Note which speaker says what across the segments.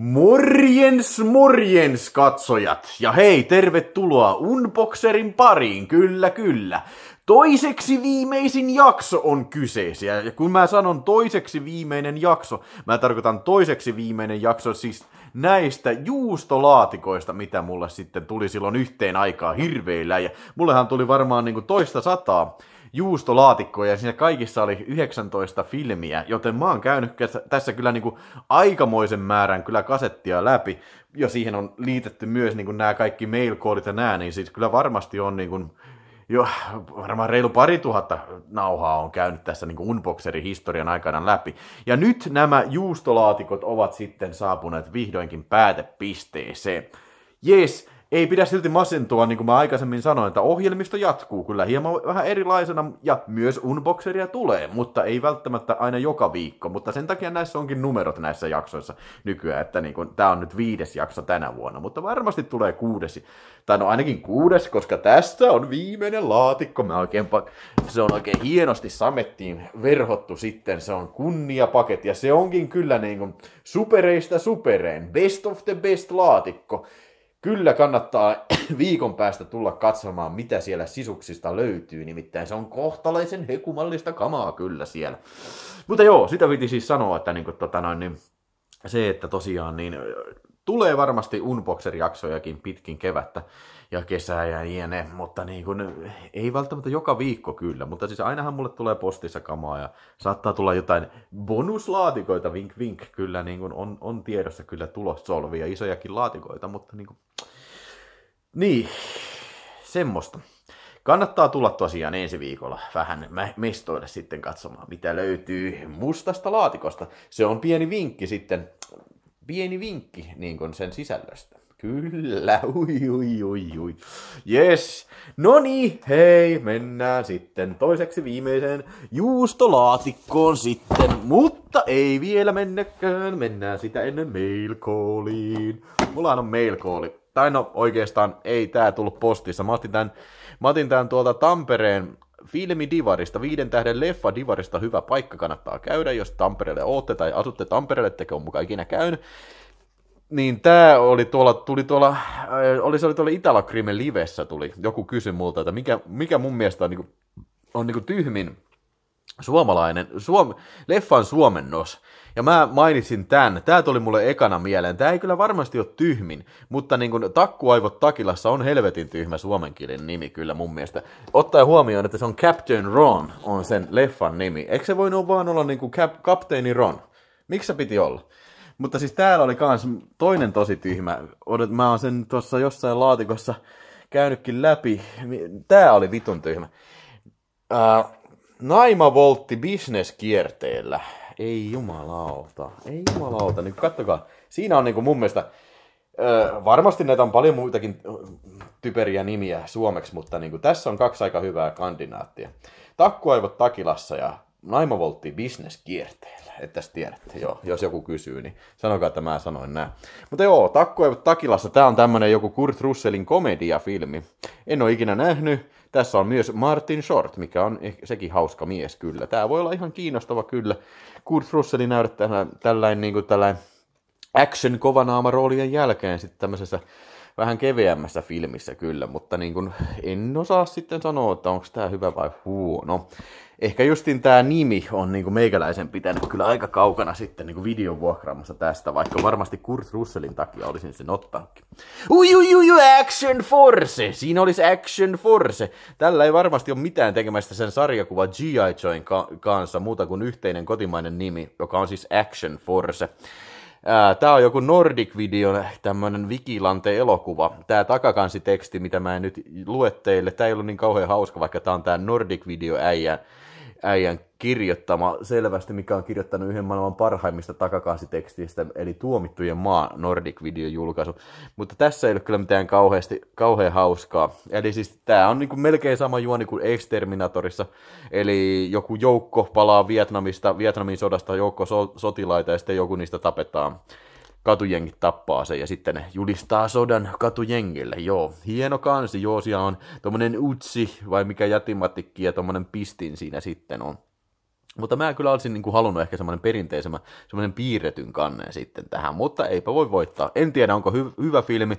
Speaker 1: Morjens, morjens katsojat! Ja hei, tervetuloa Unboxerin pariin, kyllä kyllä. Toiseksi viimeisin jakso on kyseisiä. Ja kun mä sanon toiseksi viimeinen jakso, mä tarkoitan toiseksi viimeinen jakso siis näistä juustolaatikoista, mitä mulle sitten tuli silloin yhteen aikaa hirveillä. Ja mullehan tuli varmaan niinku toista sataa juustolaatikkoja ja siinä kaikissa oli 19 filmiä, joten mä oon käynyt tässä kyllä niin kuin aikamoisen määrän kyllä kasettia läpi ja siihen on liitetty myös niin kuin nämä kaikki mailkoodit ja nämä, niin siis kyllä varmasti on niin kuin jo varmaan reilu pari tuhatta nauhaa on käynyt tässä niin unboxerin historian aikana läpi. Ja nyt nämä juustolaatikot ovat sitten saapuneet vihdoinkin päätepisteeseen. Jes, ei pidä silti masentua, niin kuin mä aikaisemmin sanoin, että ohjelmisto jatkuu kyllä hieman vähän erilaisena, ja myös unboxeria tulee, mutta ei välttämättä aina joka viikko, mutta sen takia näissä onkin numerot näissä jaksoissa nykyään, että niin kuin, tämä on nyt viides jakso tänä vuonna, mutta varmasti tulee kuudes, tai no ainakin kuudes, koska tässä on viimeinen laatikko, mä oikein pak- se on oikein hienosti samettiin verhottu sitten, se on kunniapaketti, ja se onkin kyllä niin kuin supereista supereen, best of the best laatikko, Kyllä kannattaa viikon päästä tulla katsomaan, mitä siellä sisuksista löytyy, nimittäin se on kohtalaisen hekumallista kamaa kyllä siellä. Mutta joo, sitä piti siis sanoa, että niin kuin, tota noin, niin, se, että tosiaan niin Tulee varmasti Unboxer-jaksojakin pitkin kevättä ja kesää ja jne, mutta niin kun, ei välttämättä joka viikko kyllä, mutta siis ainahan mulle tulee postissa kamaa ja saattaa tulla jotain bonuslaatikoita, vink vink, kyllä niin kun on, on tiedossa kyllä tulossolvia, isojakin laatikoita, mutta niin kun... Niin, semmoista. Kannattaa tulla tosiaan ensi viikolla vähän mestoille sitten katsomaan, mitä löytyy mustasta laatikosta. Se on pieni vinkki sitten pieni vinkki niin kuin sen sisällöstä. Kyllä, ui, ui, ui, ui. Yes. No niin, hei, mennään sitten toiseksi viimeiseen juustolaatikkoon sitten. Mutta ei vielä mennäkään, mennään sitä ennen calliin. Mulla on calli. Tai no, oikeastaan ei tää tullut postissa. Mä otin tän, mä otin tän tuolta Tampereen filmi Divarista, viiden tähden leffa Divarista hyvä paikka kannattaa käydä, jos Tampereelle ootte tai asutte Tampereelle, tekö on mukaan ikinä käynyt. Niin tämä oli tuolla, tuli tuolla, äh, oli se oli tuolla Itala livessä tuli, joku kysyi multa, että mikä, mikä mun mielestä on, niin kuin, on niin tyhmin suomalainen, suom, leffan suomennos. Ja mä mainitsin tämän, tämä tuli mulle ekana mieleen. Tämä ei kyllä varmasti ole tyhmin, mutta niin kuin takkuaivot takilassa on helvetin tyhmä suomenkielinen nimi kyllä mun mielestä. Ottaen huomioon, että se on Captain Ron on sen leffan nimi. Eikö se voinut vaan olla niin kuin Cap- kapteeni Ron? Miksi se piti olla? Mutta siis täällä oli kans toinen tosi tyhmä. Odot, mä oon sen tuossa jossain laatikossa käynytkin läpi. Tää oli vitun tyhmä. Uh, Naimavoltti bisneskierteellä. Ei jumalauta, ei jumalauta. Niin kattokaa, siinä on niinku mun mielestä, ö, varmasti näitä on paljon muitakin typeriä nimiä suomeksi, mutta niinku tässä on kaksi aika hyvää kandinaattia. Takkuaivot takilassa ja Naimavoltti bisneskierteellä, että tässä tiedätte, joo, jos joku kysyy, niin sanokaa, että mä sanoin näin. Mutta joo, Takkuaivot takilassa, tää on tämmönen joku Kurt Russellin komediafilmi. En ole ikinä nähnyt, tässä on myös Martin Short, mikä on eh, sekin hauska mies kyllä. Tämä voi olla ihan kiinnostava kyllä. Kurt Russellin näyttää tällainen, niin kuin, tällainen niinku action kovanaama roolien jälkeen sitten tämmöisessä vähän keveämmässä filmissä kyllä, mutta niin kuin, en osaa sitten sanoa, että onko tämä hyvä vai huono. Ehkä justin tämä nimi on niin kuin meikäläisen pitänyt kyllä aika kaukana sitten niin kuin videon vuokraamassa tästä, vaikka varmasti Kurt Russellin takia olisin sen ottanutkin. Ui, ui, ui, Action Force! Siinä olisi Action Force. Tällä ei varmasti ole mitään tekemistä sen sarjakuva G.I. join ka- kanssa, muuta kuin yhteinen kotimainen nimi, joka on siis Action Force. Tämä on joku Nordic Videon tämmöinen Vikilante elokuva. Tämä takakansiteksti, mitä mä en nyt lue teille, tämä ei ollut niin kauhean hauska, vaikka tämä on tämä Nordic Video äijä äijän kirjoittama selvästi, mikä on kirjoittanut yhden maailman parhaimmista takakaasitekstistä, eli Tuomittujen maa Nordic Video julkaisu. Mutta tässä ei ole kyllä mitään kauheasti, kauhean hauskaa. Eli siis tämä on niinku melkein sama juoni kuin Exterminatorissa, eli joku joukko palaa Vietnamista, Vietnamin sodasta joukko so- sotilaita ja sitten joku niistä tapetaan katujengit tappaa sen ja sitten ne julistaa sodan katujengille. Joo, hieno kansi, joo, siellä on tommonen utsi vai mikä jätimatikki ja tommonen pistin siinä sitten on. Mutta mä kyllä olisin niin kuin halunnut ehkä semmoinen perinteisemmän, semmoinen piirretyn kannen sitten tähän, mutta eipä voi voittaa. En tiedä, onko hy- hyvä filmi.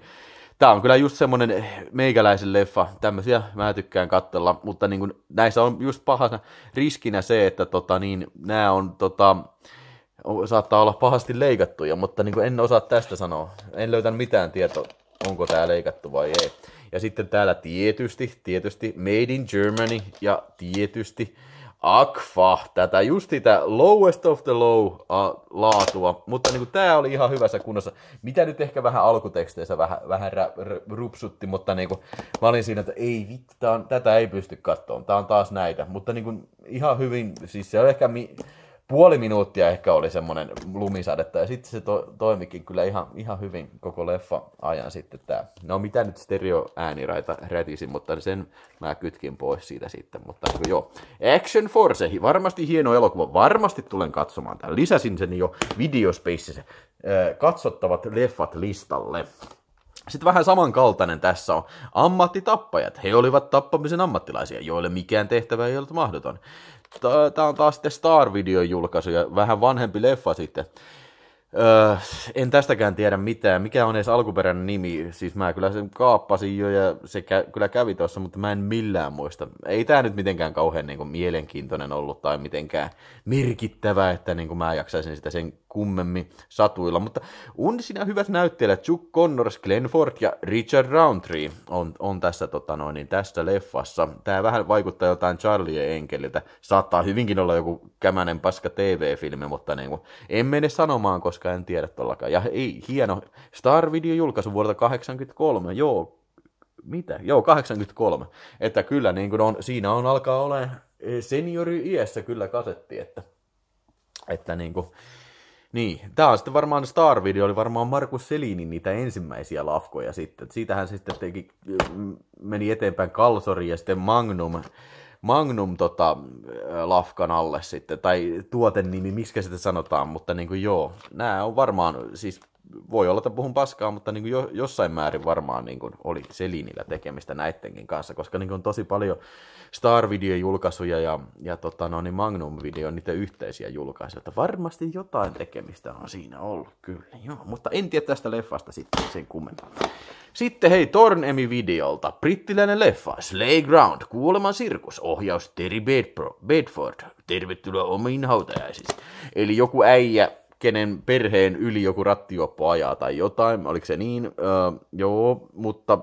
Speaker 1: Tämä on kyllä just semmoinen meikäläisen leffa, tämmöisiä mä tykkään katsella, mutta niin kuin näissä on just pahana riskinä se, että tota niin, nämä on tota, saattaa olla pahasti leikattuja, mutta niin kuin en osaa tästä sanoa. En löytänyt mitään tietoa, onko tämä leikattu vai ei. Ja sitten täällä tietysti, tietysti Made in Germany ja tietysti Akfa, tätä just sitä lowest of the low uh, laatua, mutta niin tämä oli ihan hyvässä kunnossa, mitä nyt ehkä vähän alkuteksteissä vähän, vähän rä, r, rupsutti, mutta niin kuin, mä olin siinä, että ei vittu, tätä ei pysty katsomaan, tää on taas näitä, mutta niin kuin, ihan hyvin, siis se on ehkä mi- puoli minuuttia ehkä oli semmoinen lumisadetta, ja sitten se to, toimikin kyllä ihan, ihan hyvin koko leffa ajan sitten tämä. No mitä nyt stereo-ääniraita rätisi, mutta sen mä kytkin pois siitä sitten, mutta joo. Action Force, varmasti hieno elokuva, varmasti tulen katsomaan tämän. Lisäsin sen jo videospaces katsottavat leffat listalle. Sitten vähän samankaltainen tässä on ammattitappajat. He olivat tappamisen ammattilaisia, joille mikään tehtävä ei ollut mahdoton. Tämä on taas sitten star video julkaisu ja vähän vanhempi leffa sitten. Öö, en tästäkään tiedä mitään. Mikä on edes alkuperäinen nimi? Siis mä kyllä sen kaappasin jo ja se kä- kyllä kävi tuossa, mutta mä en millään muista. Ei tämä nyt mitenkään kauhean niin kuin, mielenkiintoinen ollut tai mitenkään merkittävä, että niin kuin, mä jaksaisin sitä sen kummemmin satuilla, mutta on siinä hyvät näyttelijät, Chuck Connors, Glenn Ford ja Richard Roundtree on, on tässä, tota noin, niin tässä leffassa. Tämä vähän vaikuttaa jotain Charlie enkeliltä, saattaa hyvinkin olla joku kämänen paska TV-filmi, mutta niin kuin, en mene sanomaan, koska en tiedä tollakaan. Ja ei, hieno Star Video julkaisu vuodelta 1983, joo, mitä? Joo, 83. Että kyllä niin kuin on, siinä on alkaa olemaan eh, seniori-iässä kyllä kasetti, että, että niin kuin, niin, tämä on sitten varmaan Star Video, oli varmaan Markus Selinin niitä ensimmäisiä lafkoja sitten. Siitähän se sitten teki, mm, meni eteenpäin Kalsori ja sitten Magnum, Magnum tota, lafkan alle sitten, tai tuotennimi, miksi sitä sanotaan, mutta niin kuin joo, nämä on varmaan, siis voi olla, että puhun paskaa, mutta niin kuin jo, jossain määrin varmaan niin kuin oli Selinillä tekemistä näidenkin kanssa, koska niin kuin on tosi paljon Star Video-julkaisuja ja, ja tota, no, niin Magnum Video niitä yhteisiä julkaisuja, että varmasti jotain tekemistä on siinä ollut, kyllä, joo, mutta en tiedä tästä leffasta sitten sen kummemmin. Sitten hei Tornemi videolta, brittiläinen leffa, Slay Ground, Kuoleman sirkus, ohjaus Terry Bedford, Tervetuloa omiin hautajaisiin. Eli joku äijä kenen perheen yli joku rattijuoppo ajaa tai jotain, oliko se niin? Öö, joo, mutta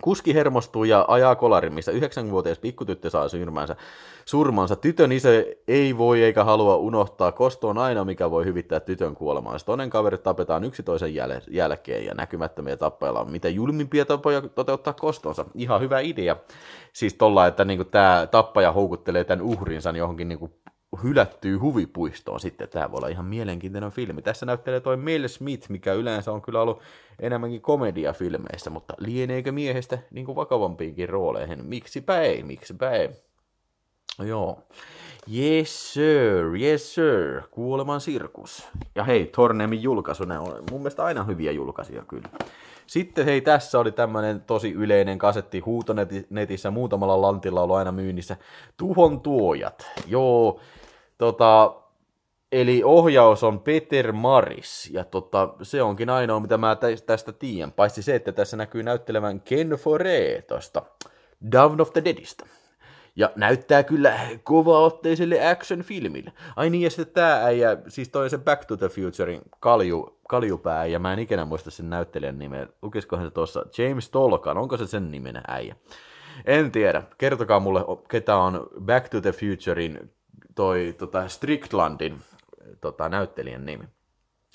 Speaker 1: Kuski hermostuu ja ajaa kolarin, missä 9-vuotias pikkutyttö saa syrmänsä surmansa. Tytön isä ei voi eikä halua unohtaa. Kosto on aina, mikä voi hyvittää tytön kuolemaan. Toinen kaveri tapetaan yksi toisen jäl- jälkeen ja näkymättömiä tappeilla on mitä julmimpia tapoja toteuttaa kostonsa. Ihan hyvä idea. Siis tolla, että niinku tämä tappaja houkuttelee tämän uhrinsa johonkin niinku hylättyy huvipuistoon sitten. Tämä voi olla ihan mielenkiintoinen filmi. Tässä näyttelee toi Mel Smith, mikä yleensä on kyllä ollut enemmänkin komediafilmeissä, mutta lieneekö miehestä niin kuin vakavampiinkin rooleihin? Miksipä ei, miksipä ei. Joo. Yes sir, yes sir, Kuoleman sirkus. Ja hei, Tornemin julkaisu, ne on mun mielestä aina hyviä julkaisia kyllä. Sitten hei, tässä oli tämmönen tosi yleinen kasetti huutonetissä, muutamalla lantilla ollut aina myynnissä. Tuhon tuojat. Joo, Tota, eli ohjaus on Peter Maris, ja tota, se onkin ainoa, mitä mä tästä tiedän, paitsi se, että tässä näkyy näyttelevän Ken Foree tuosta Down of the Deadistä. Ja näyttää kyllä kovaotteiselle action-filmille. Ai niin, ja sitten tämä äijä, siis toi se Back to the Futurein kalju, kaljupää, ja mä en ikinä muista sen näyttelijän nimeä. Lukisikohan se tuossa James Tolkan, onko se sen nimenä äijä? En tiedä. Kertokaa mulle, ketä on Back to the Futurein toi tota Stricklandin tota, näyttelijän nimi.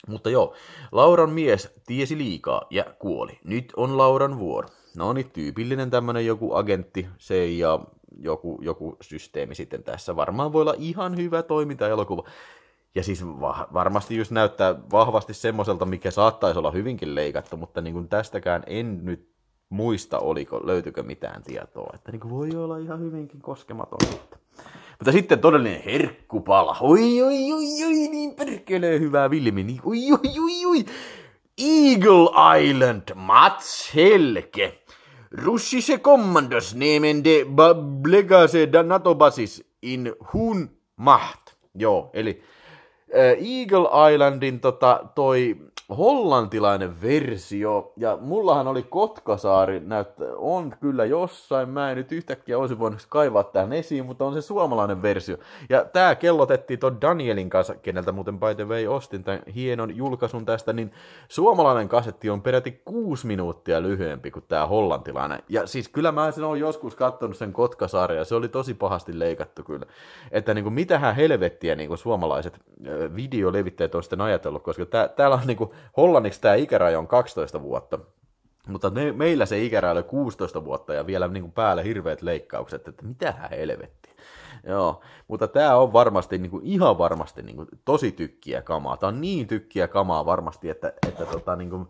Speaker 1: Mutta joo, Lauran mies tiesi liikaa ja kuoli. Nyt on Lauran vuoro. No niin, tyypillinen tämmönen joku agentti, se ja joku, joku systeemi sitten tässä. Varmaan voi olla ihan hyvä toiminta-elokuva. Ja siis va- varmasti just näyttää vahvasti semmoiselta, mikä saattaisi olla hyvinkin leikattu, mutta niin kuin tästäkään en nyt muista, oliko, löytyykö mitään tietoa. Että niin kuin voi olla ihan hyvinkin koskematon. Että. Mutta sitten todellinen herkkupala. Oi, oi, oi, oi, niin perkelee hyvää Vilmi. Niin, oi, oi, oi, oi. Eagle Island, Mats Helke. Russische Kommandos nemen de Blegase NATO-basis in hun maht. Joo, eli äh, Eagle Islandin tota, toi hollantilainen versio, ja mullahan oli Kotkasaari näyttää, on kyllä jossain, mä en nyt yhtäkkiä olisi voinut kaivaa tähän esiin, mutta on se suomalainen versio. Ja tää kellotettiin ton Danielin kanssa, keneltä muuten by the way ostin tämän hienon julkaisun tästä, niin suomalainen kasetti on peräti kuusi minuuttia lyhyempi kuin tää hollantilainen. Ja siis kyllä mä sen olen joskus katsonut sen Kotkasaari, ja se oli tosi pahasti leikattu kyllä. Että niin kuin, mitähän helvettiä niin kuin suomalaiset videolevittäjät on sitten ajatellut, koska tää, täällä on niin kuin, Hollanniksi tämä ikäraja on 12 vuotta, mutta me, meillä se ikäraja oli 16 vuotta ja vielä niin kuin päälle hirveät leikkaukset, että mitähän helvetti. Joo, mutta tämä on varmasti, niin kuin, ihan varmasti niin kuin, tosi tykkiä kamaa. Tämä on niin tykkiä kamaa varmasti, että, että tota, niin kuin,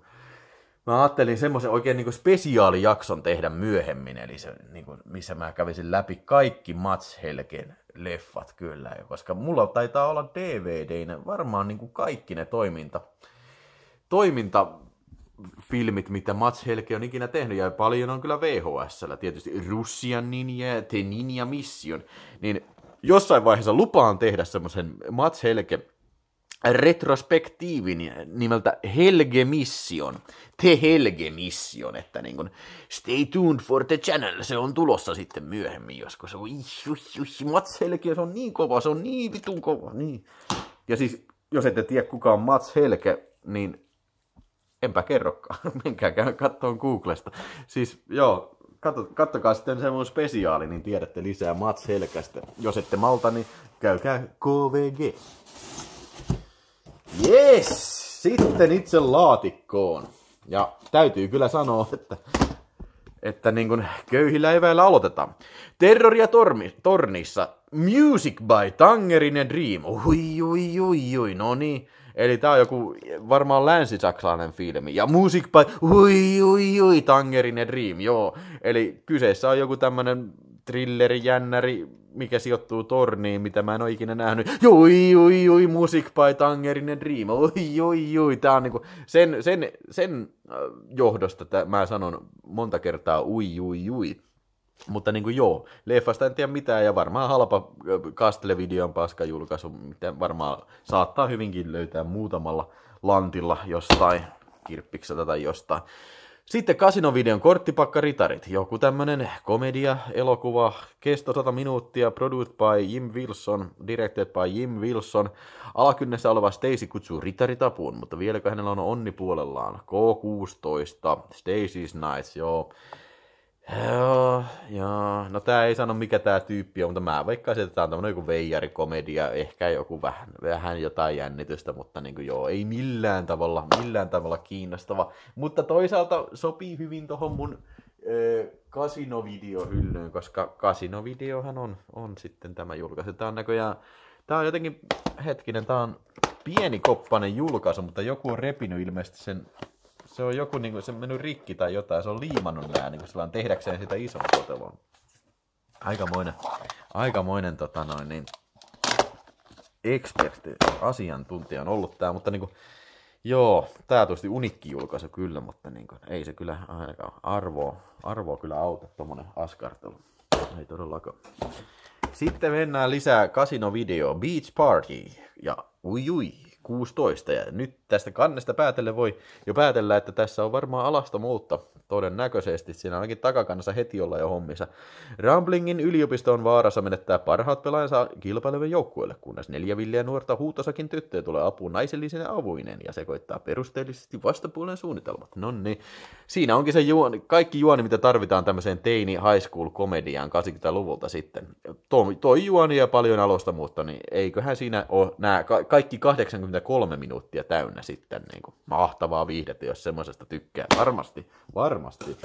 Speaker 1: mä ajattelin semmoisen oikein niin kuin spesiaalijakson tehdä myöhemmin, eli se, niin kuin, missä mä kävisin läpi kaikki Mats Helgen leffat kyllä, koska mulla taitaa olla DVDinä varmaan niin kuin kaikki ne toiminta toiminta filmit, mitä Mats Helke on ikinä tehnyt, ja paljon on kyllä VHS, tietysti Russian Ninja The Ninja Mission, niin jossain vaiheessa lupaan tehdä semmoisen Mats Helke retrospektiivin nimeltä Helge Mission, The Helge Mission, että niin kun, stay tuned for the channel, se on tulossa sitten myöhemmin joskus, se on, Mats Helke, se on niin kova, se on niin vitun kova, niin. Ja siis, jos ette tiedä kuka on Mats Helke, niin enpä kerrokaan. Menkää kattoon Googlesta. Siis joo, katso, kattokaa sitten semmoinen spesiaali, niin tiedätte lisää Mats Helkästä. Jos ette malta, niin käykää KVG. Yes! Sitten itse laatikkoon. Ja täytyy kyllä sanoa, että, että niin kuin köyhillä eväillä aloitetaan. Terroria tormi, tornissa. Music by Tangerinen Dream. Ui, ui, ui, ui, no niin. Eli tää on joku varmaan länsisaksalainen filmi. Ja music by ui ui ui Tangerin ja Dream, joo. Eli kyseessä on joku tämmönen trilleri, jännäri, mikä sijoittuu torniin, mitä mä en oo ikinä nähnyt. Ui, ui, ui, Music by ja Dream. Ui, ui, ui, Tää on niinku sen, sen, sen äh, johdosta tää, mä sanon monta kertaa ui, ui, ui. Mutta niin kuin joo, leffasta en tiedä mitään ja varmaan halpa Castle-videon paska julkaisu, mitä varmaan saattaa hyvinkin löytää muutamalla lantilla jostain, kirppikseltä tai jostain. Sitten kasinovideon korttipakka ritarit, joku tämmönen komedia, elokuva, kesto 100 minuuttia, produced by Jim Wilson, directed by Jim Wilson. Alakynnessä oleva Stacy kutsuu ritaritapuun, mutta vieläkö hänellä on onni puolellaan? K16, Stacy's Nights, joo no tämä ei sano mikä tämä tyyppi on, mutta mä veikkaisin, että tämä on tämmöinen joku veijarikomedia, ehkä joku vähän, vähän jotain jännitystä, mutta niin kuin, joo, ei millään tavalla, millään tavalla kiinnostava. Mutta toisaalta sopii hyvin tohon mun ö, kasinovideohyllyyn, koska kasinovideohan on, on sitten tämä julkaisu. Tämä on näköjään, tämä on jotenkin, hetkinen, tämä on pieni koppane julkaisu, mutta joku on repinyt ilmeisesti sen se on joku, niin kuin, se on mennyt rikki tai jotain, se on liimannut nämä niin kuin, tehdäkseen sitä ison kotelon aikamoinen, aikamoinen tota noin, niin eksperti, asiantuntija on ollut tää, mutta niinku, joo, tää tietysti unikki julkaisu kyllä, mutta niinku, ei se kyllä ainakaan arvoa, arvoa kyllä auta tommonen askartelu. Ei todellakaan. Sitten mennään lisää kasinovideo Beach Party ja ui ui, 16. Ja nyt tästä kannesta päätellen voi jo päätellä, että tässä on varmaan alasta muutta. Todennäköisesti siinä ainakin takakannassa heti olla jo hommissa. Ramblingin yliopisto on vaarassa menettää parhaat pelaajansa kilpailuvien joukkueelle, kunnes neljä villiä nuorta huutosakin tyttöä tulee apuun naisellisen avuinen ja sekoittaa perusteellisesti vastapuolen suunnitelmat. No niin, siinä onkin se juoni, kaikki juoni, mitä tarvitaan tämmöiseen teini high school komediaan 80-luvulta sitten toi, juoni niin ja paljon alusta, mutta niin eiköhän siinä ole nämä kaikki 83 minuuttia täynnä sitten. Niin kuin, mahtavaa viihdettä, jos semmoisesta tykkää. Varmasti, varmasti.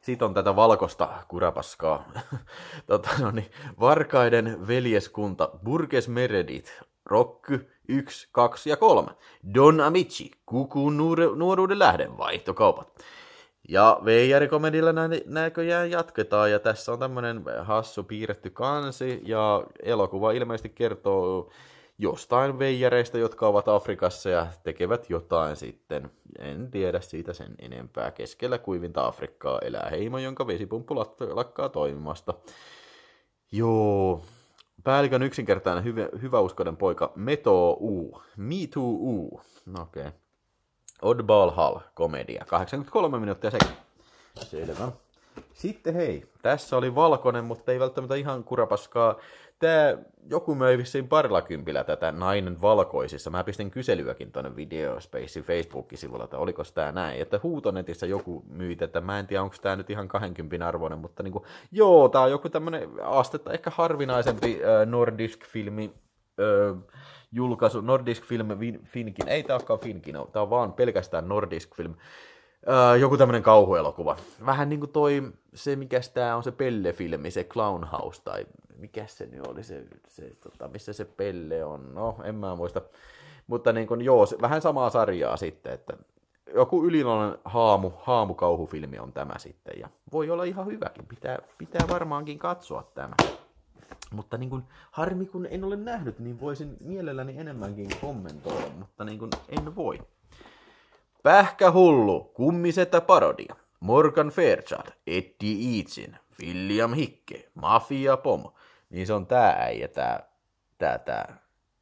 Speaker 1: Sitten on tätä valkosta kurapaskaa. tota, no niin, Varkaiden veljeskunta, Burges Meredith, Rokky 1, 2 ja 3. Don Amici, Kuku nuoruuden lähden vaihtokaupat. Ja VR-komedilla nä- näköjään jatketaan, ja tässä on tämmöinen hassu piirretty kansi, ja elokuva ilmeisesti kertoo jostain veijareista, jotka ovat Afrikassa ja tekevät jotain sitten. En tiedä siitä sen enempää. Keskellä kuivinta Afrikkaa elää heimo, jonka vesipumppu lakkaa toimimasta. Joo, päällikön yksinkertainen hyvä, hyväuskoinen poika Meto U. Me too U. No okei. Okay. Oddball Hall, komedia. 83 minuuttia sekin. Selvä. Sitten hei, tässä oli valkoinen, mutta ei välttämättä ihan kurapaskaa. Tää, joku möi vissiin parilla kympillä tätä nainen valkoisissa. Mä pistin kyselyäkin tuonne Videospacein Facebook-sivulla, että oliko tää näin. Että huutonetissä joku myi että Mä en tiedä, onko tää nyt ihan 20 arvoinen, mutta niinku, joo, tää on joku tämmönen astetta ehkä harvinaisempi äh, nordisk filmi Öö, julkaisu, Nordisk Film Finkin, ei tämä olekaan Finkin, tämä on vaan pelkästään Nordisk Film, öö, joku tämmöinen kauhuelokuva. Vähän niin kuin toi, se mikä tämä on se pellefilmi, se Clown House, tai mikä se nyt oli, se, se tota, missä se pelle on, no en mä muista. Mutta niin kuin, joo, se, vähän samaa sarjaa sitten, että joku yliluonnollinen haamu, haamukauhufilmi on tämä sitten, ja voi olla ihan hyväkin, pitää, pitää varmaankin katsoa tämä. Mutta niin kuin, harmi kun en ole nähnyt, niin voisin mielelläni enemmänkin kommentoida, mutta niin kuin, en voi. Pähkähullu, kummisetä parodia. Morgan Fairchild, Eddie Eatsin, William Hicke, Mafia Pom. Niin se on tää äijä, tää, tää, tää,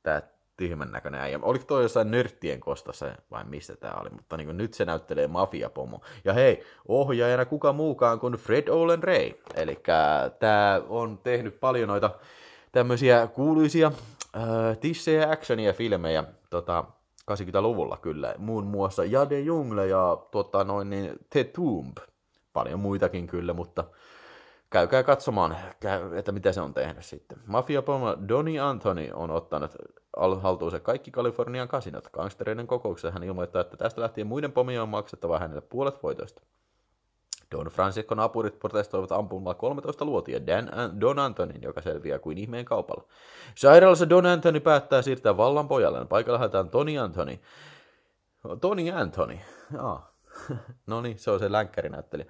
Speaker 1: tää tyhmän näköinen äijä. Oliko toi jossain nörttien kostassa vai mistä tämä oli, mutta niin kuin nyt se näyttelee mafiapomo. Ja hei, ohjaajana kuka muukaan kuin Fred Olen Ray. Eli tämä on tehnyt paljon noita tämmöisiä kuuluisia äh, tissejä, actionia, filmejä tota, 80-luvulla kyllä. Muun muassa Jade Jungle ja tota, noin, niin, The Tomb. Paljon muitakin kyllä, mutta käykää katsomaan, että mitä se on tehnyt sitten. Mafiapomo Donny Anthony on ottanut haltuunsa kaikki Kalifornian kasinot. Gangstereiden kokouksessa hän ilmoittaa, että tästä lähtien muiden pomia on maksettava hänelle puolet voitoista. Don Francisco apurit protestoivat ampumalla 13 luotia Dan Don Antonin, joka selviää kuin ihmeen kaupalla. Sairaalassa Don Antoni päättää siirtää vallan pojalleen. Paikalla haetaan Tony Antoni. Tony Antoni, Ah. no niin, se on se länkkärinäyttelijä.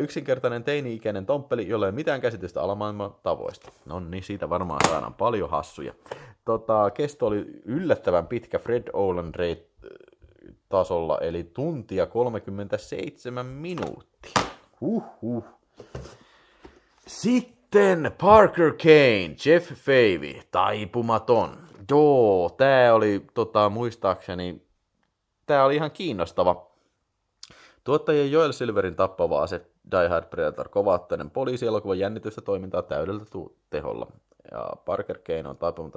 Speaker 1: Yksinkertainen teini-ikäinen tomppeli, jolla ei mitään käsitystä alamaailman tavoista. No niin, siitä varmaan saadaan paljon hassuja. Tota, kesto oli yllättävän pitkä Fred Olen tasolla, eli tuntia 37 minuuttia. Huhhuh. Sitten Parker Kane, Jeff Favey, taipumaton. Joo, tää oli tota, muistaakseni, tää oli ihan kiinnostava Tuottaja Joel Silverin tappava ase Die Hard Predator kovaattainen poliisielokuva jännitystä toimintaa täydellä tu- teholla ja Parker Kane on taipunut,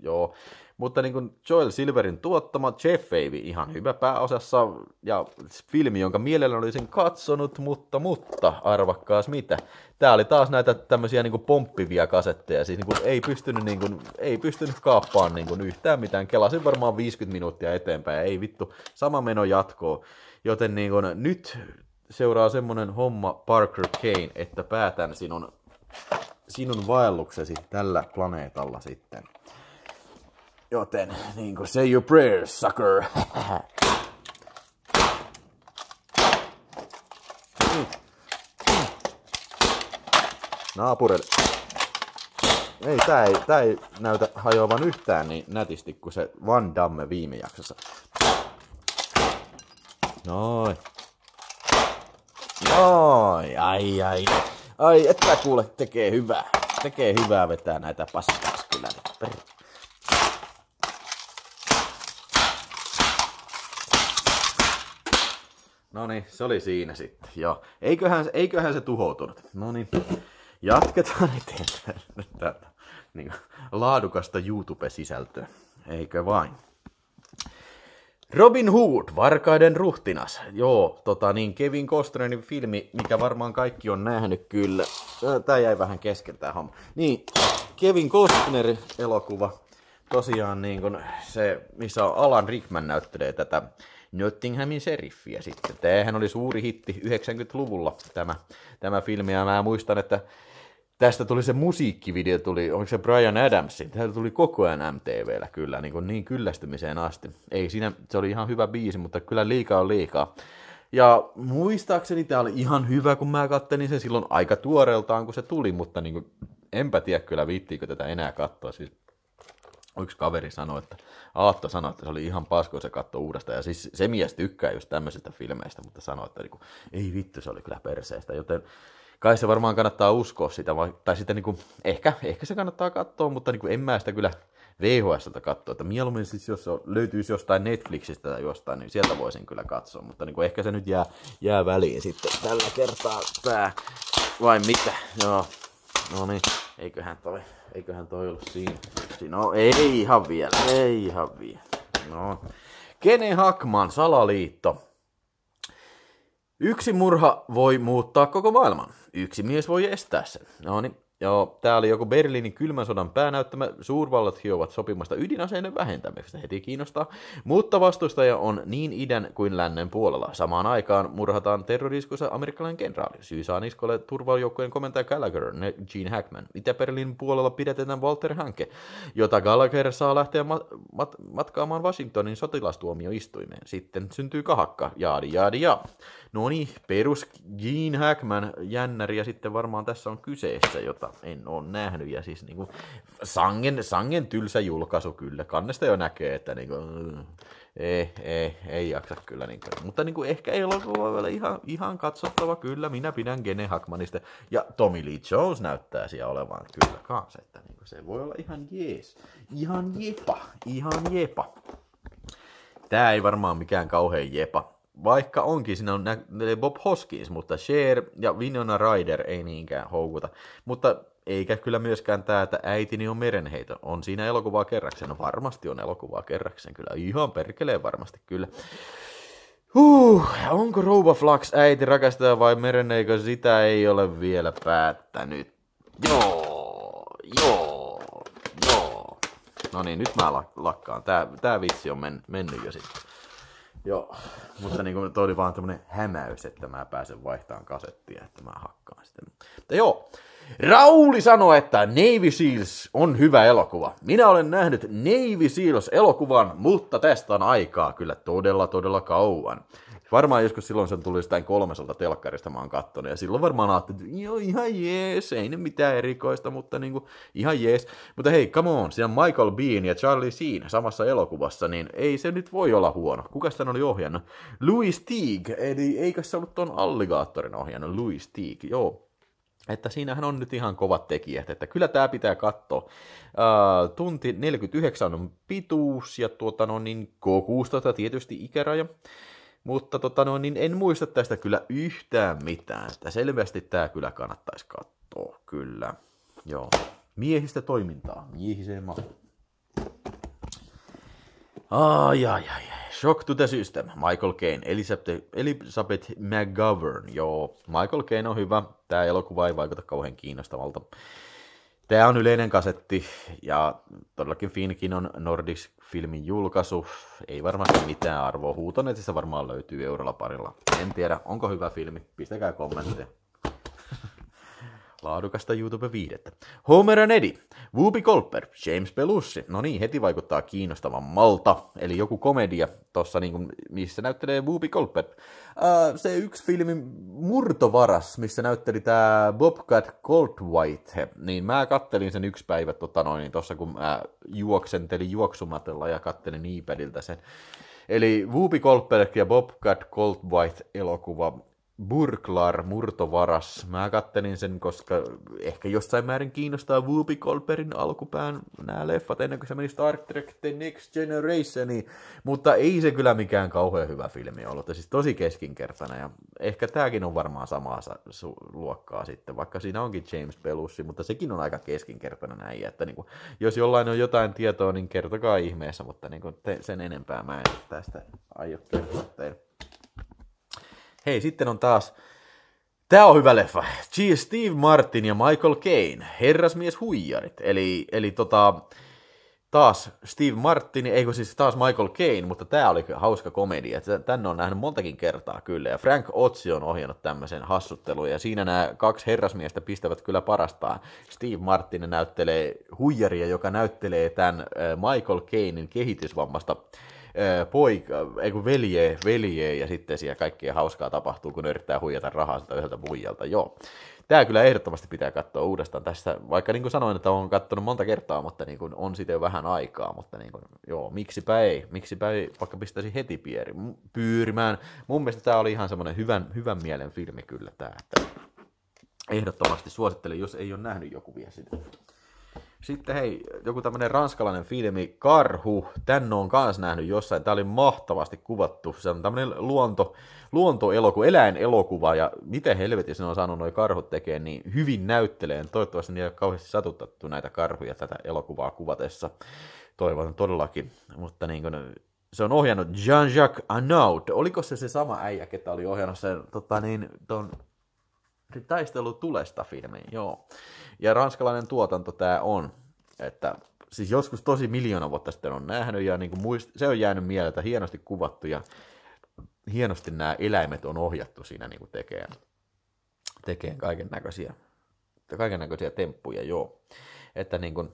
Speaker 1: joo. Mutta niin kuin Joel Silverin tuottama Jeff Favey, ihan hyvä pääosassa ja filmi, jonka mielellä olisin katsonut, mutta, mutta arvakkaas mitä. Tää oli taas näitä tämmöisiä niin kuin pomppivia kasetteja, siis niin kuin ei, pystynyt, niin kuin, ei pystynyt kaappaan niin kuin yhtään mitään. Kelasin varmaan 50 minuuttia eteenpäin, ei vittu, sama meno jatkoo. Joten niin kuin, nyt seuraa semmonen homma Parker Kane, että päätän sinun sinun vaelluksesi tällä planeetalla sitten. Joten niin kuin say your prayers, sucker. Naapurille. Ei, tää ei, tää ei näytä hajoavan yhtään niin nätisti kuin se Van Damme viime jaksossa. Noin. Noin, ai ai. Ai, että kuule, tekee hyvää. Tekee hyvää vetää näitä paskaksi kyllä. No niin, se oli siinä sitten. Joo. Eiköhän, eiköhän se tuhoutunut. No niin, jatketaan eteenpäin tätä niin, laadukasta YouTube-sisältöä. Eikö vain? Robin Hood, Varkaiden ruhtinas. Joo, tota niin, Kevin Costnerin filmi, mikä varmaan kaikki on nähnyt kyllä. Tää jäi vähän kesken tää homma. Niin, Kevin Costnerin elokuva. Tosiaan niin kun se, missä on Alan Rickman näyttelee tätä Nottinghamin seriffiä sitten. Tämähän oli suuri hitti 90-luvulla tämä, tämä filmi ja mä muistan, että tästä tuli se musiikkivideo, tuli, oliko se Brian Adamsin, tämä tuli koko ajan MTVllä kyllä, niin, kuin niin kyllästymiseen asti. Ei siinä, se oli ihan hyvä biisi, mutta kyllä liikaa on liikaa. Ja muistaakseni tämä oli ihan hyvä, kun mä kattelin sen silloin aika tuoreeltaan, kun se tuli, mutta niin kuin, enpä tiedä kyllä viittiinkö tätä enää katsoa. Siis yksi kaveri sanoi, että Aatto sanoi, että se oli ihan pasko se katto uudestaan. Ja siis se mies tykkää just tämmöisistä filmeistä, mutta sanoi, että niin kuin, ei vittu, se oli kyllä perseestä. Joten kai se varmaan kannattaa uskoa sitä, vai, tai sitten niin kuin, ehkä, ehkä se kannattaa katsoa, mutta niin kuin, en mä sitä kyllä VHSltä katsoa, että mieluummin siis jos löytyisi jostain Netflixistä tai jostain, niin sieltä voisin kyllä katsoa, mutta niin kuin, ehkä se nyt jää, jää väliin sitten tällä kertaa tää, vai mitä, joo, no, no niin, eiköhän toi, eiköhän toi ollut siinä, siinä no, on, ei ihan vielä, ei ihan vielä, no, Kene Hakman, salaliitto, Yksi murha voi muuttaa koko maailman. Yksi mies voi estää sen. No niin, Joo, tää oli joku Berliinin kylmän sodan päänäyttämä. Suurvallat hiovat sopimasta ydinaseiden vähentämisestä. Heti kiinnostaa. Mutta vastustaja on niin idän kuin lännen puolella. Samaan aikaan murhataan terroriskussa amerikkalainen kenraali. Syy saa niskolle turvajoukkojen komentaja Gallagher, Gene Hackman. Itä-Berliinin puolella pidetään Walter Hanke, jota Gallagher saa lähteä mat- mat- matkaamaan Washingtonin sotilastuomioistuimeen. Sitten syntyy kahakka. Jaadi, jaadi, ja. No niin, perus Gene Hackman jännäri ja sitten varmaan tässä on kyseessä jotain tota, en ole nähnyt. Ja siis niin kuin, sangen, sangen tylsä julkaisu kyllä. Kannesta jo näkee, että niin kuin, ei, eh, ei, eh, eh, ei jaksa kyllä. Niin kuin. Mutta niin kuin, ehkä elokuva vielä ihan, ihan katsottava kyllä. Minä pidän Gene Hackmanista. Ja Tommy Lee Jones näyttää siellä olevan kyllä kanssa. Että niin kuin, se voi olla ihan jees. Ihan jepa. Ihan jepa. Tää ei varmaan mikään kauhean jepa vaikka onkin, siinä on nä- Bob Hoskins, mutta Cher ja Winona Ryder ei niinkään houkuta. Mutta eikä kyllä myöskään tämä, että äitini on merenheitä. On siinä elokuvaa kerraksen, No varmasti on elokuvaa kerraksen kyllä. Ihan perkeleen varmasti, kyllä. Huh, onko Rouva Flax äiti rakastaja vai mereneikö, sitä ei ole vielä päättänyt. Joo, joo, joo. No niin, nyt mä lakkaan. Tää, tää vitsi on men, mennyt jo sitten. Joo, mutta niin kuin, toi oli vaan tämmönen hämäys, että mä pääsen vaihtamaan kasettia, että mä hakkaan sitten. Mutta joo, Rauli sanoi, että Navy Seals on hyvä elokuva. Minä olen nähnyt Navy Seals-elokuvan, mutta tästä on aikaa kyllä todella, todella kauan. Varmaan joskus silloin sen tuli jostain kolmesolta telkkarista, mä oon kattonut, ja silloin varmaan ajattelin, että joo, ihan jees, ei ne mitään erikoista, mutta niin kuin ihan jees. Mutta hei, come on, siinä Michael Bean ja Charlie Sheen samassa elokuvassa, niin ei se nyt voi olla huono. Kuka sitä oli ohjannut? Louis Teague, eli eikö se ollut tuon alligaattorin ohjannut, Louis Teague, joo. Että siinähän on nyt ihan kovat tekijät, että kyllä tämä pitää katsoa. tunti 49 on pituus ja tuota, no niin, K16 tietysti ikäraja. Mutta tota, no, niin en muista tästä kyllä yhtään mitään. Että selvästi tämä kyllä kannattaisi katsoa, kyllä. Joo. Miehistä toimintaa, miehiseen malliin. Ai, ai, ai, Shock to the system, Michael Caine, Elizabeth, Elizabeth McGovern, joo. Michael Caine on hyvä, tämä elokuva ei vaikuta kauhean kiinnostavalta. Tämä on yleinen kasetti, ja todellakin Finkin on Nordic filmin julkaisu, ei varmasti mitään arvoa. Huutonetissä varmaan löytyy eurolla parilla. En tiedä, onko hyvä filmi, pistäkää kommentteja. Laadukasta YouTube-viihdettä. Homer and Eddie, Whoopi Kolper, James Belushi. No niin, heti vaikuttaa kiinnostavan malta. Eli joku komedia tuossa, niin missä näyttelee Whoopi Kolper, Äh, se yksi filmi Murtovaras, missä näytteli tämä Bobcat Goldwhite. Niin mä kattelin sen yksi päivä tota noin, niin tossa, kun mä juoksentelin juoksumatella ja kattelin iPadilta sen. Eli Whoopi Goldberg ja Bobcat Goldwhite elokuva Burklar murtovaras. Mä kattelin sen, koska ehkä jossain määrin kiinnostaa Whoopi Goldbergin alkupään nämä leffat ennen kuin se meni Star Trek The Next Generationiin. Mutta ei se kyllä mikään kauhean hyvä filmi ollut. Ja siis tosi keskinkertainen ja ehkä tämäkin on varmaan samaa su- luokkaa sitten, vaikka siinä onkin James Belushi, mutta sekin on aika keskinkertainen näin, että niin kuin, jos jollain on jotain tietoa, niin kertokaa ihmeessä, mutta niin kuin te, sen enempää mä en tästä aio kertoa teille. Hei, sitten on taas... Tää on hyvä leffa. G. Steve Martin ja Michael Caine. Herrasmies huijarit. Eli, eli tota, taas Steve Martin, eikö siis taas Michael Caine, mutta tämä oli hauska komedia. Tänne on nähnyt montakin kertaa kyllä. Ja Frank Otsi on ohjannut tämmöisen hassuttelun. Ja siinä nämä kaksi herrasmiestä pistävät kyllä parastaan. Steve Martin näyttelee huijaria, joka näyttelee tämän äh, Michael Cainein kehitysvammasta poika, ei kun velje velje, ja sitten siellä kaikkea hauskaa tapahtuu, kun ne yrittää huijata rahaa sieltä yhdeltä muijalta. Joo. Tämä kyllä ehdottomasti pitää katsoa uudestaan tässä, vaikka niin kuin sanoin, että olen katsonut monta kertaa, mutta niin kuin on sitten jo vähän aikaa, mutta niin kuin, joo, miksipä ei, miksipä ei, vaikka pistäisi heti piiri, pyyrimään. Mun mielestä tämä oli ihan semmoinen hyvän, hyvän mielen filmi kyllä tämä, että ehdottomasti suosittelen, jos ei ole nähnyt joku vielä sitä. Sitten hei, joku tämmöinen ranskalainen filmi, Karhu, tänne on kanssa nähnyt jossain, tää oli mahtavasti kuvattu, se on tämmöinen luonto, luontoelokuva, eläinelokuva, ja miten helvetin sen on saanut noi karhut tekee, niin hyvin näytteleen, toivottavasti niitä ei ole kauheasti satuttattu näitä karhuja tätä elokuvaa kuvatessa, toivon todellakin, mutta niin kuin, se on ohjannut Jean-Jacques Anaud, oliko se se sama äijä, ketä oli ohjannut sen, tota niin, ton, taistelu tulesta filmin, joo. Ja ranskalainen tuotanto tämä on. Että siis joskus tosi miljoona vuotta sitten on nähnyt ja niin kuin muist, se on jäänyt mieltä, hienosti kuvattu ja hienosti nämä eläimet on ohjattu siinä niin tekemään, tekee kaiken näköisiä kaiken näköisiä temppuja, joo. Että niin kuin,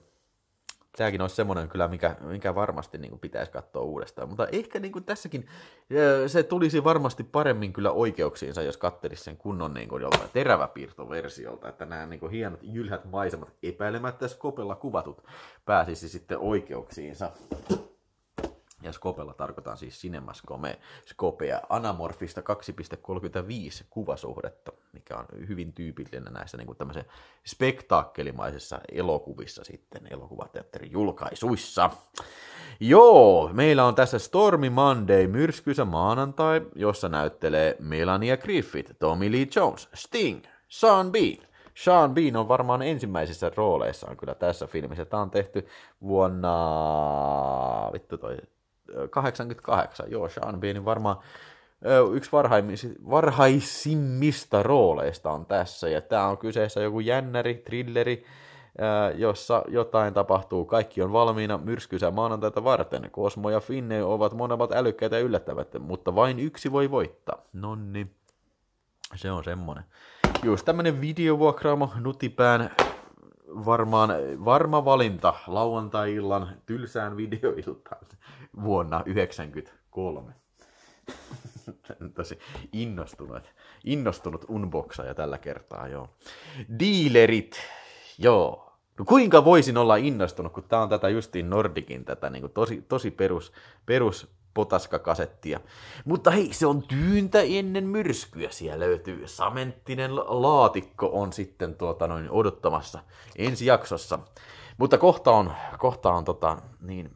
Speaker 1: tämäkin olisi semmoinen kyllä, mikä, mikä varmasti niin kuin pitäisi katsoa uudestaan. Mutta ehkä niin kuin tässäkin se tulisi varmasti paremmin kyllä oikeuksiinsa, jos katselisi sen kunnon niin kuin jollain teräväpiirtoversiolta, että nämä niin kuin hienot jylhät maisemat epäilemättä Skopella kuvatut pääsisi sitten oikeuksiinsa. Ja skopella tarkoitan siis sinemaskome skopea anamorfista 2.35 kuvasuhdetta, mikä on hyvin tyypillinen näissä niin tämmöisen spektaakkelimaisissa elokuvissa sitten, elokuvateatterin julkaisuissa. Joo, meillä on tässä Stormy Monday, myrskyisä maanantai, jossa näyttelee Melania Griffith, Tommy Lee Jones, Sting, Sean Bean, Sean Bean on varmaan ensimmäisissä rooleissaan kyllä tässä filmissä. Tämä on tehty vuonna... Vittu toi 88, joo, Sean Beanin niin varmaan yksi varhaisimmista rooleista on tässä, ja tämä on kyseessä joku jännäri, trilleri, jossa jotain tapahtuu. Kaikki on valmiina myrskysä maanantaita varten. Kosmo ja Finne ovat monemmat älykkäitä ja yllättävät, mutta vain yksi voi voittaa. Nonni. Se on semmonen. Just tämmönen videovuokraamo nutipään varmaan varma valinta lauantai-illan tylsään videoiltaan vuonna 1993. Tosi innostunut, innostunut unboxaja tällä kertaa, joo. Dealerit, joo. No kuinka voisin olla innostunut, kun tää on tätä justiin Nordikin tätä niin kuin tosi, tosi perus, perus potaskakasettia. Mutta hei, se on tyyntä ennen myrskyä. Siellä löytyy samenttinen laatikko on sitten tuota noin odottamassa ensi jaksossa. Mutta kohta on, kohta on tota, niin,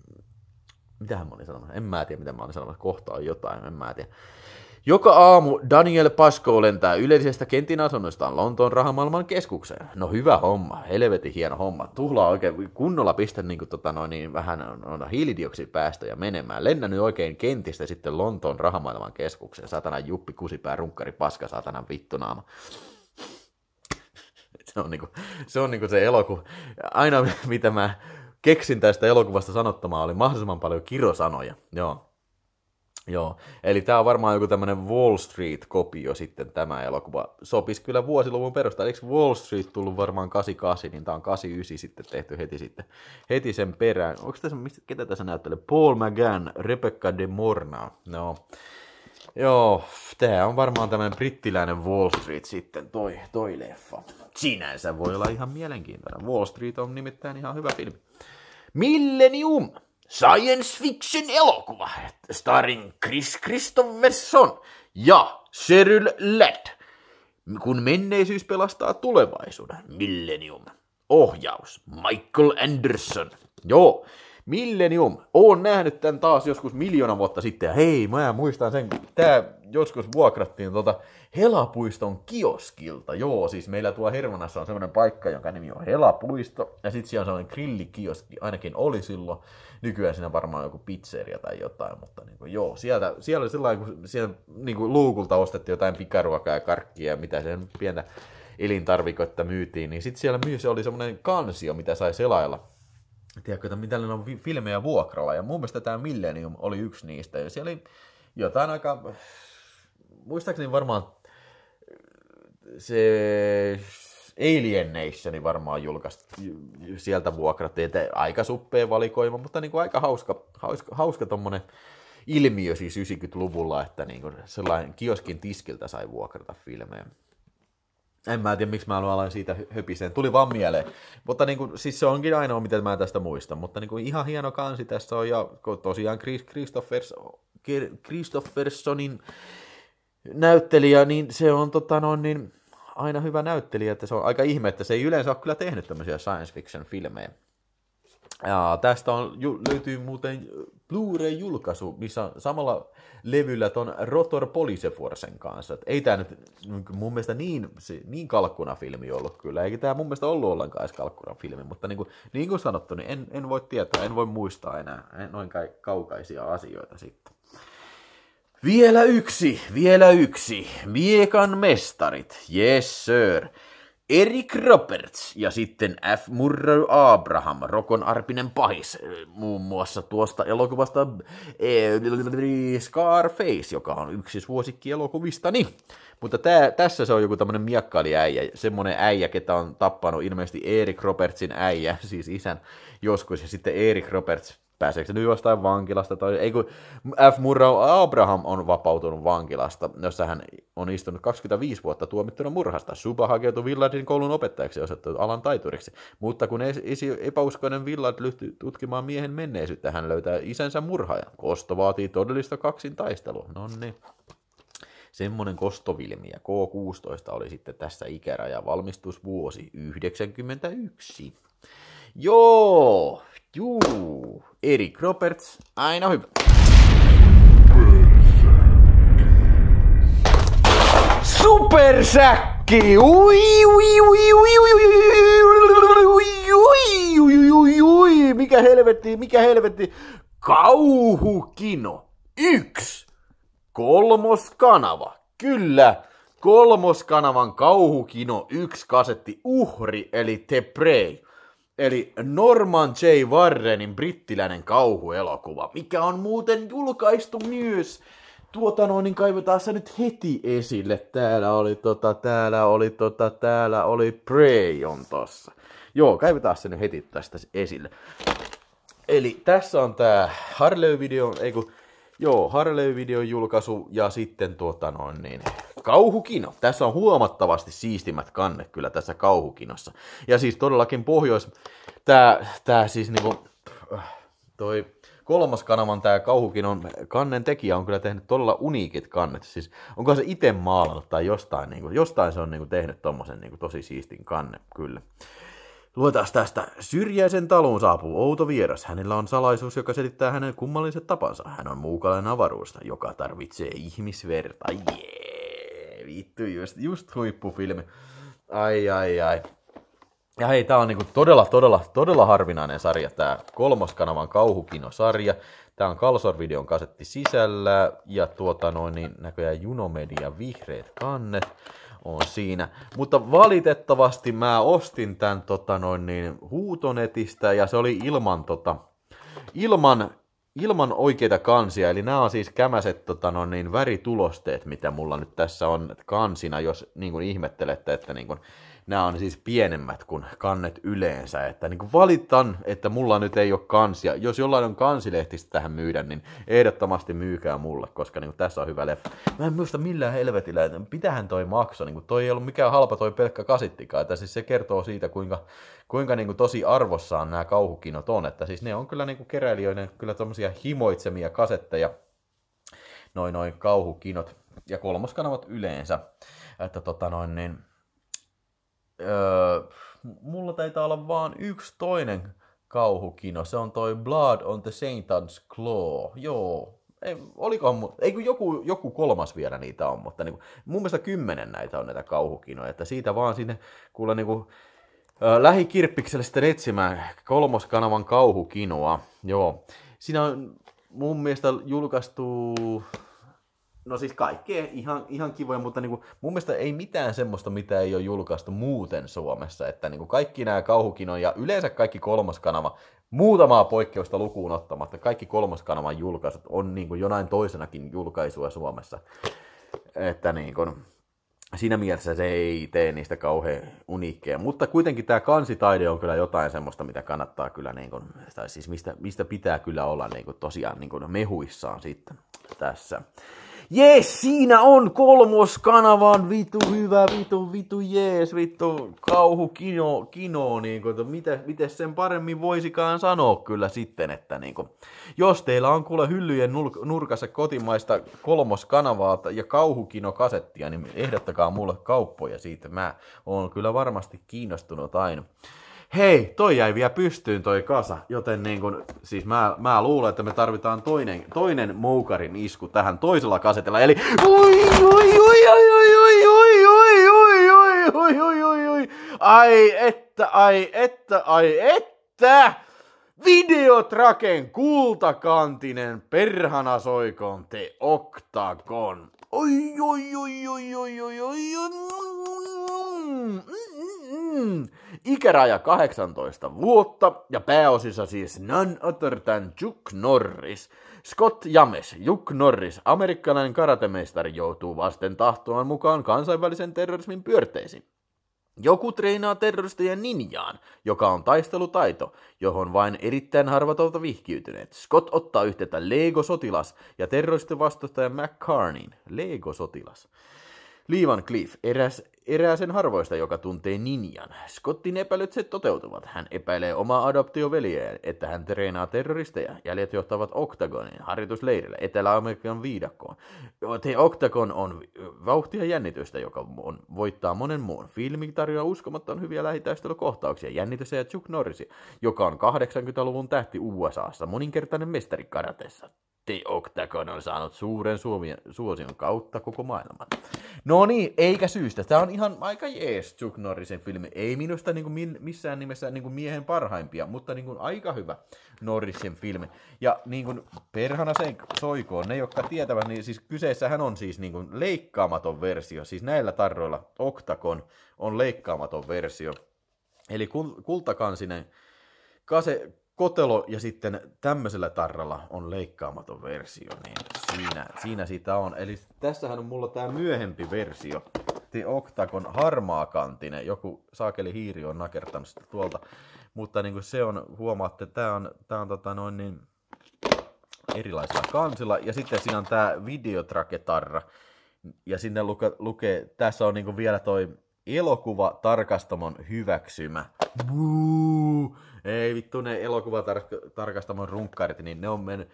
Speaker 1: mitähän mä olin sanomassa? En mä tiedä, mitä mä olin sanomassa. Kohta on jotain, en mä tiedä. Joka aamu Daniel Pasco lentää yleisestä kentin asunnostaan Lontoon rahamaailman keskukseen. No hyvä homma, helvetin hieno homma. Tuhlaa oikein kunnolla pistä niin kuin, tota, noin, niin vähän noita hiilidioksidipäästöjä menemään. Lennä nyt oikein kentistä sitten Lontoon rahamaailman keskukseen. Satana juppi, kusipää, runkkari, paska, satana vittunaama se on, niinku, se, on kuin niinku se elokuva. Aina mitä mä keksin tästä elokuvasta sanottamaan oli mahdollisimman paljon kirosanoja. Joo. Joo, eli tämä on varmaan joku tämmöinen Wall Street-kopio sitten tämä elokuva. Sopisi kyllä vuosiluvun perusteella. Eikö Wall Street tullut varmaan 88, niin tämä on 89 sitten tehty heti, sitten, heti sen perään. Onko tässä, mistä, ketä tässä näyttelee? Paul McGann, Rebecca de Morna. No, joo, tämä on varmaan tämmöinen brittiläinen Wall Street sitten, toi, toi leffa. Sinänsä voi olla ihan mielenkiintoinen. Wall Street on nimittäin ihan hyvä filmi. Millennium! science fiction elokuva starring Chris Christopherson ja Cheryl Ladd. Kun menneisyys pelastaa tulevaisuuden, Millennium. Ohjaus, Michael Anderson. Joo, Millennium. Oon nähnyt tämän taas joskus miljoona vuotta sitten, ja hei, mä muistan sen, tää joskus vuokrattiin tota Helapuiston kioskilta. Joo, siis meillä tuo Hermanassa on semmoinen paikka, jonka nimi on Helapuisto. Ja sitten siellä on semmoinen grillikioski, ainakin oli silloin. Nykyään siinä varmaan joku pizzeria tai jotain, mutta niin kuin, joo, sieltä, siellä oli sellainen, kun siellä niin kuin luukulta ostettiin jotain pikaruokaa ja karkkia ja mitä sen pientä elintarvikoita myytiin, niin sitten siellä myös oli semmoinen kansio, mitä sai selailla tiedätkö, että mitä on filmejä vuokralla. Ja mun mielestä tämä Millennium oli yksi niistä. Ja siellä oli jotain aika, muistaakseni varmaan se Alien Nationi varmaan julkaistiin, sieltä vuokrattiin, että aika suppea valikoima, mutta niin kuin aika hauska, hauska, hauska tommonen ilmiö siis 90-luvulla, että niin kuin sellainen kioskin tiskiltä sai vuokrata filmejä. En mä tiedä, miksi mä aloin siitä höpiseen. Tuli vaan mieleen. Mutta niin kuin, siis se onkin ainoa, mitä mä tästä muistan. Mutta niin kuin, ihan hieno kansi tässä on. Ja tosiaan Chris Christophers, Christoffersonin näyttelijä, niin se on tota noin, niin aina hyvä näyttelijä, että se on aika ihme, että se ei yleensä ole kyllä tehnyt tämmöisiä science fiction filmejä. Ja tästä on, löytyy muuten Blu-ray-julkaisu, missä samalla levyllä ton Rotor Poliseforsen kanssa. Et ei tämä nyt niinku mun mielestä niin, niin kalkkuna filmi ollut kyllä, eikä tämä mun mielestä ollut ollenkaan edes kalkkuna filmi, mutta niin kuin, niin kuin sanottu, niin en, en voi tietää, en voi muistaa enää noin kaukaisia asioita sitten. Vielä yksi, vielä yksi. Miekan mestarit, yes sir. Erik Roberts ja sitten F. Murray Abraham, Rokon arpinen pahis, muun muassa tuosta elokuvasta e, Scarface, joka on yksi suosikki elokuvistani. Mutta tää, tässä se on joku tämmönen äijä, semmonen äijä, ketä on tappanut ilmeisesti Erik Robertsin äijä, siis isän joskus, ja sitten Erik Roberts pääseekö se nyt jostain vankilasta, tai ei kun F. Murrow Abraham on vapautunut vankilasta, jossa hän on istunut 25 vuotta tuomittuna murhasta. Suba hakeutui Villardin koulun opettajaksi ja alan taituriksi, mutta kun esi- epäuskoinen Villard lyhtyi tutkimaan miehen menneisyyttä, hän löytää isänsä murhaajan. Kosto vaatii todellista kaksintaistelua. No niin. Semmoinen kostovilmiä. K16 oli sitten tässä ikäraja valmistusvuosi 91. Joo, Juu, Erik Roberts, aina hyvä. Supersäkki! Ui, ui, ui, ui, ui, ui, ui, ui, ui, mikä helvetti, mikä helvetti. Kauhukino. Yksi. Kolmoskanava. Kyllä. Kolmoskanavan kauhukino yksi kasetti Uhri eli The Prey. Eli Norman J. Warrenin brittiläinen kauhuelokuva, mikä on muuten julkaistu myös. Tuota noin, niin kaivetaan se nyt heti esille. Täällä oli tota, täällä oli tota, täällä oli Prey on tossa. Joo, kaivetaan se nyt heti tästä esille. Eli tässä on tää Harley-video, ei kun, joo, Harley-videon julkaisu ja sitten tuota noin niin, kauhukino. Tässä on huomattavasti siistimmät kannet kyllä tässä kauhukinossa. Ja siis todellakin pohjois... Tää, tää siis niinku... Äh, toi kolmas kanavan tämä kauhukinon kannen tekijä on kyllä tehnyt todella uniikit kannet. Siis onko se itse maalannut tai jostain, niinku... jostain se on niinku tehnyt tommosen niinku tosi siistin kanne, kyllä. Luetaan tästä. Syrjäisen taloon saapuu outo vieras. Hänellä on salaisuus, joka selittää hänen kummalliset tapansa. Hän on muukalainen avaruusta, joka tarvitsee ihmisverta. Jee! Yeah vittu, just, just huippufilmi. Ai, ai, ai. Ja hei, tää on niinku todella, todella, todella harvinainen sarja, tää kolmoskanavan kauhukinosarja. Tää on Kalsor-videon kasetti sisällä ja tuota noin, niin näköjään Junomedia vihreät kannet on siinä. Mutta valitettavasti mä ostin tän tota noin niin huutonetistä ja se oli ilman tota, ilman ilman oikeita kansia, eli nämä on siis kämäset tota, no, niin, väritulosteet, mitä mulla nyt tässä on kansina, jos niin kuin ihmettelette, että niin kuin, nämä on siis pienemmät kuin kannet yleensä. Että niin kuin valitan, että mulla nyt ei ole kansia. Jos jollain on kansilehtistä tähän myydä, niin ehdottomasti myykää mulle, koska niin kuin tässä on hyvä leffa. Mä en muista millään helvetillä, että mitähän toi maksaa. Niin kuin toi ei ollut mikään halpa toi pelkkä kasittikaan. Että siis se kertoo siitä, kuinka, kuinka niin kuin tosi arvossaan nämä kauhukinot on. Että siis ne on kyllä niin kuin keräilijöiden kyllä tommosia himoitsemia kasetteja, noin noin kauhukinot ja kolmoskanavat yleensä. Että tota noin niin, Öö, mulla taitaa olla vaan yksi toinen kauhukino. Se on toi Blood on the Satan's Claw. Joo. Ei, on, ei kun joku, joku kolmas vielä niitä on, mutta niin kuin, mun mielestä kymmenen näitä on näitä kauhukinoja. Että siitä vaan sinne kuule niinku, kuin, öö, lähikirppikselle sitten etsimään kolmoskanavan kauhukinoa. Joo. Siinä on mun mielestä julkaistu No siis kaikkea ihan, ihan kivoja, mutta kuin, niinku mun mielestä ei mitään semmoista, mitä ei ole julkaistu muuten Suomessa. Että niin kuin kaikki nämä kauhukinon ja yleensä kaikki kolmas kanava, muutamaa poikkeusta lukuun ottamatta, kaikki kolmas kanavan julkaisut on kuin niinku jonain toisenakin julkaisua Suomessa. Että niin kuin siinä mielessä se ei tee niistä kauhean uniikkeja. Mutta kuitenkin tämä kansitaide on kyllä jotain semmoista, mitä kannattaa kyllä, niin kuin, tai siis mistä, mistä pitää kyllä olla niin kuin, tosiaan niin kuin mehuissaan sitten tässä. Jees, siinä on kolmoskanavan, vitu hyvä, vitu, vitu, jees, vittu, kauhu, kino, kino niin kuin, että mitä, miten sen paremmin voisikaan sanoa kyllä sitten, että niin kuin, jos teillä on kuule hyllyjen nurkassa kotimaista kolmoskanavaa ja kauhukino kasettia. niin ehdottakaa mulle kauppoja siitä, mä oon kyllä varmasti kiinnostunut aina hei, toi jäi vielä pystyyn toi kasa, joten niin kun, siis mä, mä luulen, että me tarvitaan toinen, toinen moukarin isku tähän toisella kasetella, eli oi, oi, oi, oi, oi, oi, oi, oi, oi, oi, oi, oi, oi, oi, ai että, ai että, ai että, Videotraken kultakantinen perhana soikoon te oktagon. Oj, oj, oj, oj, oj, oj, oj, Ikäraja 18 vuotta ja pääosissa siis none other than Chuck Norris. Scott James, Juk Norris, amerikkalainen karatemeistari, joutuu vasten tahtoaan mukaan kansainvälisen terrorismin pyörteisiin. Joku treenaa terroristeja ninjaan, joka on taistelutaito, johon vain erittäin harvat ovat vihkiytyneet. Scott ottaa yhteyttä Lego-sotilas ja terroristivastustaja McCarnin. Lego-sotilas. Liivan Cliff, eräs, erää sen harvoista, joka tuntee ninjan. Scottin se toteutuvat. Hän epäilee omaa adoptioveliään, että hän treenaa terroristeja. Jäljet johtavat Octagonin harjoitusleirille Etelä-Amerikan viidakkoon. The Octagon on vauhtia jännitystä, joka on, voittaa monen muun. Filmi tarjoaa uskomattoman hyviä lähitaistelukohtauksia, Jännitys ja Chuck Norris, joka on 80-luvun tähti USAssa, moninkertainen mestari karatessa. The Octagon on saanut suuren suomien, suosion kautta koko maailman. No niin, eikä syystä. Tämä on ihan aika jees Chuck Norrisin filmi. Ei minusta niin kuin missään nimessä niin kuin miehen parhaimpia, mutta niin kuin aika hyvä Norrisin filmi. Ja niin kuin perhana sen soikoon, ne jotka tietävät, niin siis kyseessähän on siis niin kuin leikkaamaton versio. Siis näillä tarroilla Octagon on leikkaamaton versio. Eli kultakansinen kase, kotelo ja sitten tämmöisellä tarralla on leikkaamaton versio, niin siinä, siinä sitä on. Eli tässähän on mulla tämä myöhempi versio. The Octagon harmaakantinen. Joku saakeli hiiri on nakertanut sitä tuolta. Mutta niin kuin se on, huomaatte, tämä on, tää on tota noin niin erilaisilla kansilla. Ja sitten siinä on tämä videotraketarra. Ja sinne luke, lukee, tässä on niin kuin vielä toi elokuva tarkastamon hyväksymä. Buu! ei vittu ne elokuvatarkastamon runkkarit, niin ne on mennyt,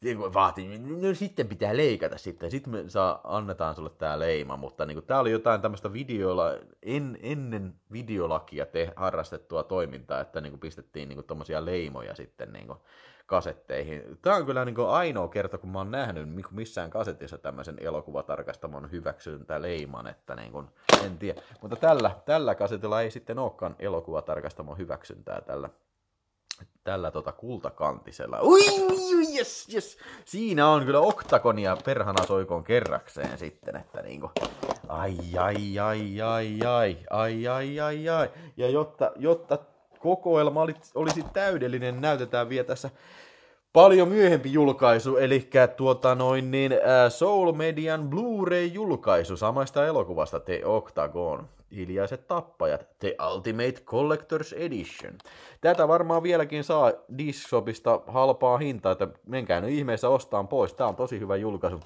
Speaker 1: niin, vaatii, no sitten pitää leikata sitten, sitten me saa, annetaan sulle tämä leima, mutta niin kuin, tämä oli jotain tämmöistä videolla, en, ennen videolakia te, harrastettua toimintaa, että niin kuin, pistettiin niin tuommoisia leimoja sitten niin kuin, kasetteihin. Tämä on kyllä niin kuin, ainoa kerta, kun mä oon nähnyt niinku missään kasetissa tämmöisen elokuvatarkastamon leiman, että niin kuin, en tiedä, mutta tällä, tällä kasetilla ei sitten olekaan elokuvatarkastamon hyväksyntää tällä tällä tota kultakantisella. Ui, ui, yes, yes. Siinä on kyllä oktakonia perhana soikoon kerrakseen sitten, että niinku. Ai, ai, ai, ai, ai, ai, ai, ai, ai. Ja jotta, jotta kokoelma olisi täydellinen, näytetään vielä tässä paljon myöhempi julkaisu, eli tuota noin niin, äh, Soul Median Blu-ray-julkaisu samasta elokuvasta The Octagon. Hiljaiset tappajat, The Ultimate Collector's Edition. Tätä varmaan vieläkin saa Discshopista halpaa hintaa, että menkää nyt ihmeessä ostaan pois. Tämä on tosi hyvä julkaisu.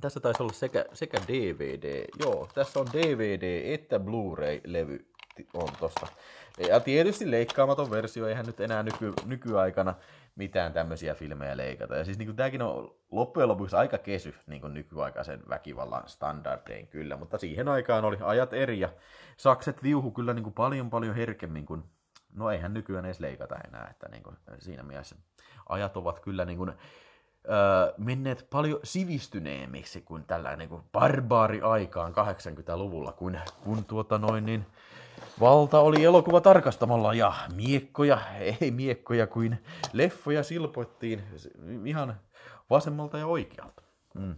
Speaker 1: Tässä taisi olla sekä, sekä DVD, joo, tässä on DVD että Blu-ray-levy on tosta. Ja tietysti leikkaamaton versio, eihän nyt enää nyky, nykyaikana mitään tämmöisiä filmejä leikata. Ja siis niin kuin, tämäkin on loppujen lopuksi aika kesy niin kuin nykyaikaisen väkivallan standardein kyllä, mutta siihen aikaan oli ajat eri ja sakset viuhu kyllä niin kuin paljon paljon herkemmin kuin No eihän nykyään edes leikata enää, että niin kuin, siinä mielessä ajat ovat kyllä niin kuin, öö, menneet paljon sivistyneemmiksi kuin tällä niin kuin barbaariaikaan 80-luvulla, kun, kun tuota noin niin, Valta oli elokuva tarkastamalla ja miekkoja, ei miekkoja kuin leffoja silpoittiin ihan vasemmalta ja oikealta. Mm.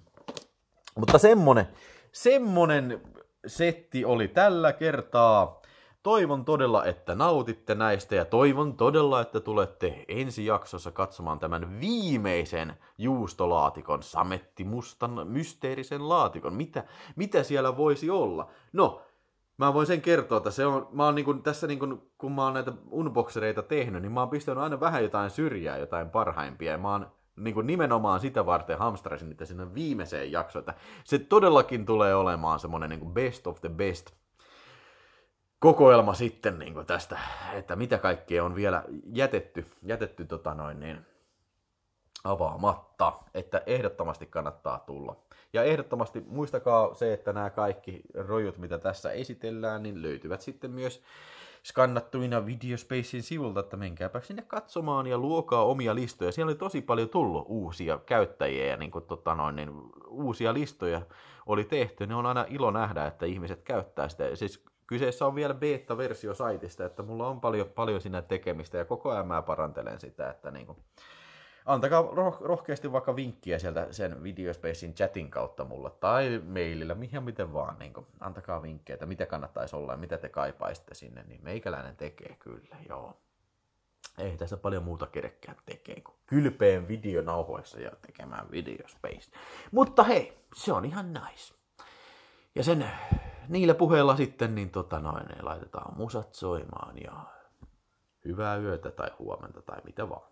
Speaker 1: Mutta semmonen, semmonen setti oli tällä kertaa. Toivon todella, että nautitte näistä ja toivon todella, että tulette ensi jaksossa katsomaan tämän viimeisen juustolaatikon, sametti mustan mysteerisen laatikon. Mitä, mitä siellä voisi olla? No, Mä voin sen kertoa, että se on, mä oon niin kuin, tässä niin kuin, kun mä oon näitä unboxereita tehnyt, niin mä oon pistänyt aina vähän jotain syrjää, jotain parhaimpia. Ja mä oon niin kuin nimenomaan sitä varten hamstrasin niitä sinne viimeiseen jaksoon, että se todellakin tulee olemaan semmoinen niin kuin best of the best kokoelma sitten niin kuin tästä, että mitä kaikkea on vielä jätetty, jätetty tota noin, niin avaamatta, että ehdottomasti kannattaa tulla. Ja ehdottomasti muistakaa se, että nämä kaikki rojut, mitä tässä esitellään, niin löytyvät sitten myös skannattuina Videospacein sivulta, että menkääpä sinne katsomaan ja luokaa omia listoja. Siellä oli tosi paljon tullut uusia käyttäjiä ja niin kuin, tota noin, niin uusia listoja oli tehty. Ne on aina ilo nähdä, että ihmiset käyttää sitä. siis kyseessä on vielä beta-versio saitista, että mulla on paljon, paljon siinä tekemistä ja koko ajan mä parantelen sitä, että niin kuin, antakaa roh- rohkeasti vaikka vinkkiä sieltä sen Videospacein chatin kautta mulle tai mailillä, mihin miten vaan. Niin kuin, antakaa vinkkejä, että mitä kannattaisi olla ja mitä te kaipaisitte sinne, niin meikäläinen tekee kyllä, joo. Ei tässä paljon muuta kerekkään tekee kuin kylpeen videonauhoissa ja tekemään Videospace. Mutta hei, se on ihan nice. Ja sen niillä puheilla sitten niin tota noin, laitetaan musat soimaan ja hyvää yötä tai huomenta tai mitä vaan.